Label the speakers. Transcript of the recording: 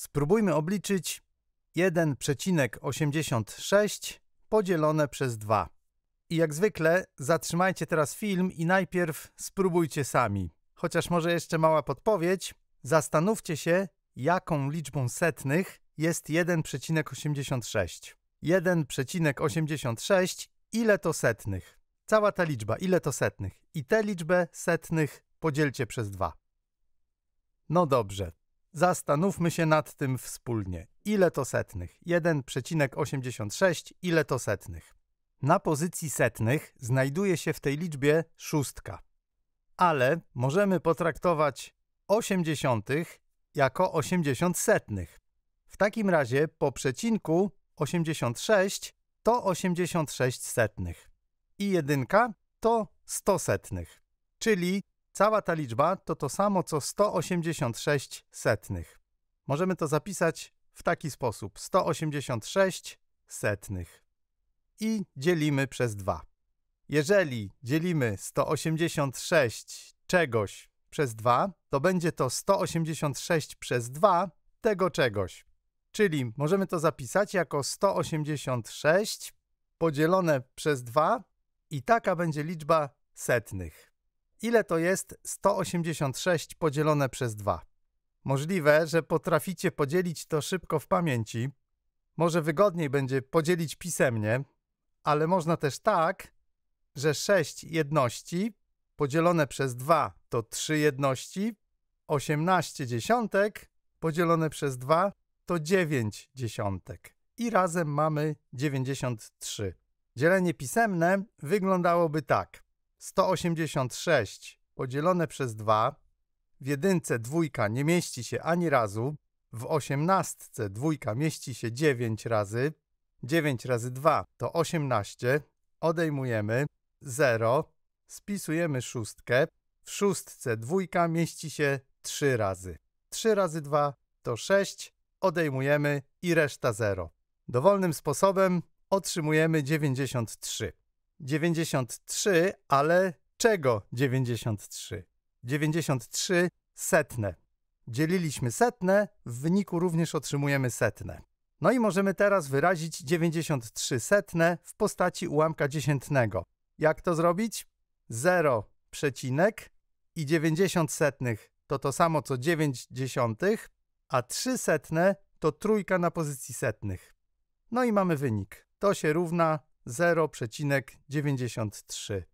Speaker 1: Spróbujmy obliczyć 1,86 podzielone przez 2. I jak zwykle zatrzymajcie teraz film i najpierw spróbujcie sami. Chociaż może jeszcze mała podpowiedź. Zastanówcie się, jaką liczbą setnych jest 1,86. 1,86 ile to setnych? Cała ta liczba, ile to setnych? I tę liczbę setnych podzielcie przez 2. No dobrze, Zastanówmy się nad tym wspólnie. Ile to setnych? 1,86 ile to setnych? Na pozycji setnych znajduje się w tej liczbie szóstka. Ale możemy potraktować 80 jako 80 setnych. W takim razie po przecinku 86 to 86 setnych i jedynka to 100 setnych, czyli Cała ta liczba to to samo co 186 setnych. Możemy to zapisać w taki sposób: 186 setnych. I dzielimy przez 2. Jeżeli dzielimy 186 czegoś przez 2, to będzie to 186 przez 2 tego czegoś. Czyli możemy to zapisać jako 186 podzielone przez 2 i taka będzie liczba setnych. Ile to jest 186 podzielone przez 2? Możliwe, że potraficie podzielić to szybko w pamięci. Może wygodniej będzie podzielić pisemnie, ale można też tak, że 6 jedności podzielone przez 2 to 3 jedności, 18 dziesiątek podzielone przez 2 to 9 dziesiątek i razem mamy 93. Dzielenie pisemne wyglądałoby tak. 186 podzielone przez 2, w jedynce dwójka nie mieści się ani razu, w osiemnastce dwójka mieści się 9 razy, 9 razy 2 to 18, odejmujemy 0, spisujemy szóstkę, w szóstce dwójka mieści się 3 razy. 3 razy 2 to 6, odejmujemy i reszta 0. Dowolnym sposobem otrzymujemy 93. 93, ale czego 93? 93 setne. Dzieliliśmy setne, w wyniku również otrzymujemy setne. No i możemy teraz wyrazić 93 setne w postaci ułamka dziesiętnego. Jak to zrobić? 0 przecinek i 90 setnych to to samo co 9 dziesiątych, a 3 setne to trójka na pozycji setnych. No i mamy wynik. To się równa 0,93.